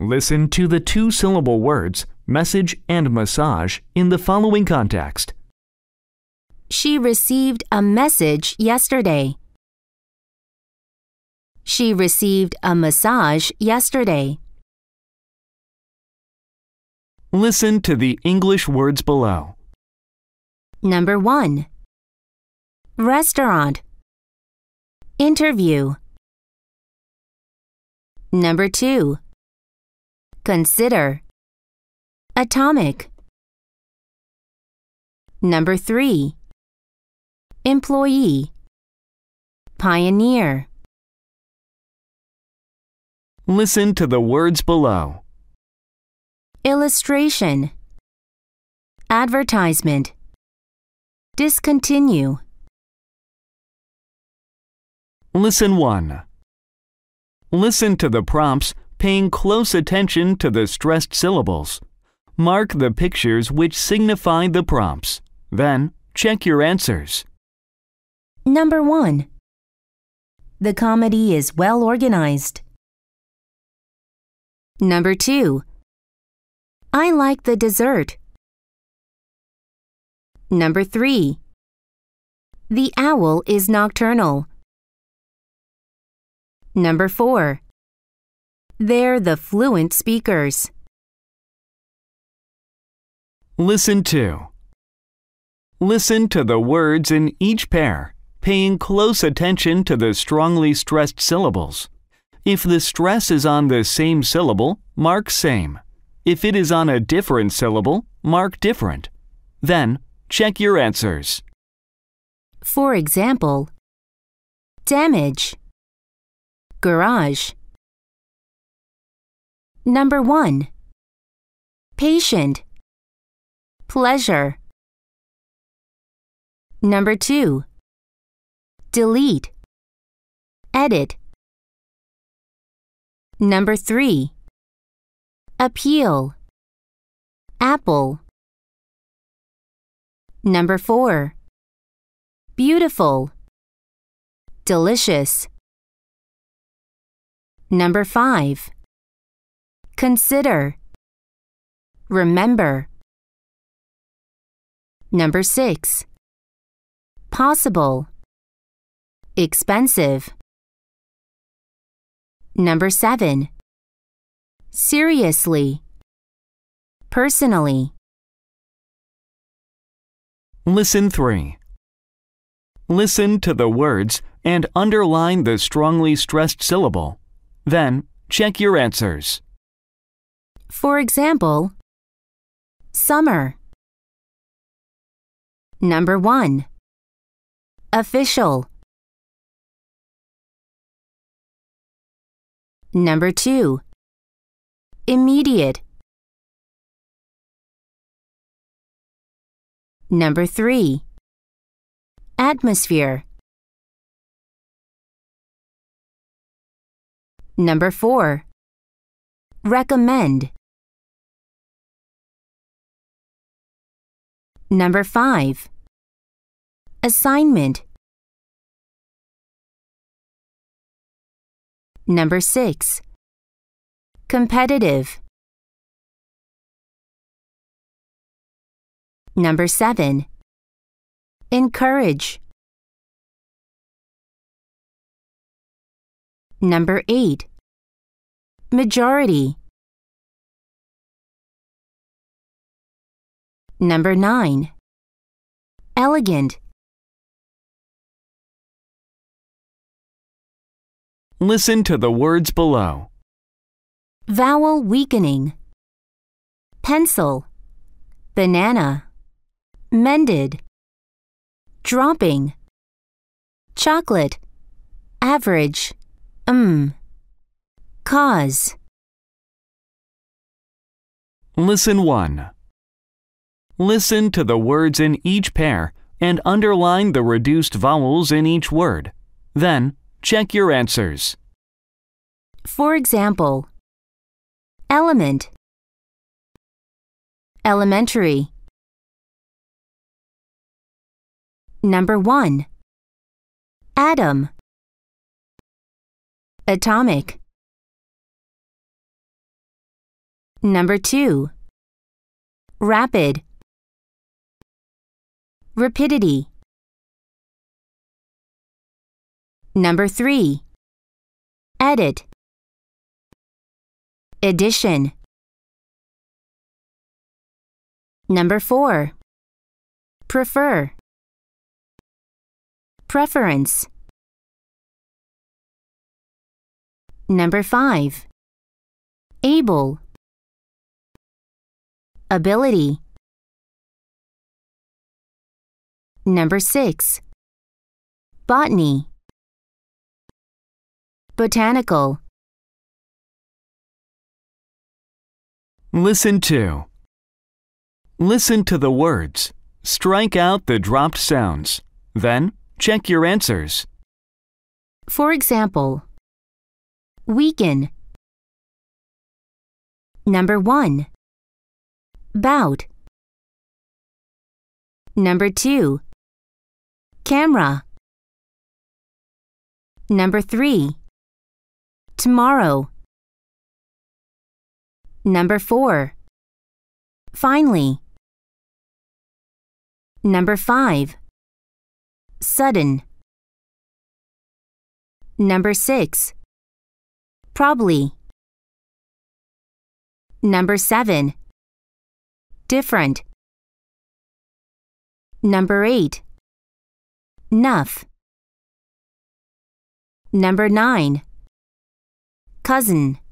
Listen to the two syllable words message and massage in the following context. She received a message yesterday. She received a massage yesterday. Listen to the English words below. Number 1 Restaurant Interview Number 2 Consider. Atomic. Number 3. Employee. Pioneer. Listen to the words below. Illustration. Advertisement. Discontinue. Listen 1. Listen to the prompts paying close attention to the stressed syllables. Mark the pictures which signify the prompts. Then, check your answers. Number 1. The comedy is well organized. Number 2. I like the dessert. Number 3. The owl is nocturnal. Number 4. They're the fluent speakers. Listen to. Listen to the words in each pair, paying close attention to the strongly stressed syllables. If the stress is on the same syllable, mark same. If it is on a different syllable, mark different. Then, check your answers. For example, damage, garage. Number 1. Patient. Pleasure. Number 2. Delete. Edit. Number 3. Appeal. Apple. Number 4. Beautiful. Delicious. Number 5. Consider. Remember. Number 6. Possible. Expensive. Number 7. Seriously. Personally. Listen 3. Listen to the words and underline the strongly stressed syllable. Then, check your answers. For example, summer. Number 1. Official. Number 2. Immediate. Number 3. Atmosphere. Number 4. Recommend. Number 5. Assignment. Number 6. Competitive. Number 7. Encourage. Number 8 majority. Number 9. Elegant. Listen to the words below. Vowel weakening. Pencil. Banana. Mended. Dropping. Chocolate. Average. Mmm. Cause. Listen 1. Listen to the words in each pair and underline the reduced vowels in each word. Then, check your answers. For example, element, elementary. Number 1. Atom, atomic. Number 2. Rapid. Rapidity. Number 3. Edit. Addition. Number 4. Prefer. Preference. Number 5. Able. Ability. Number 6. Botany. Botanical. Listen to. Listen to the words. Strike out the dropped sounds. Then, check your answers. For example, weaken. Number 1. About. Number 2. Camera. Number 3. Tomorrow. Number 4. Finally. Number 5. Sudden. Number 6. Probably. Number 7 different. Number 8. Nuff. Number 9. Cousin.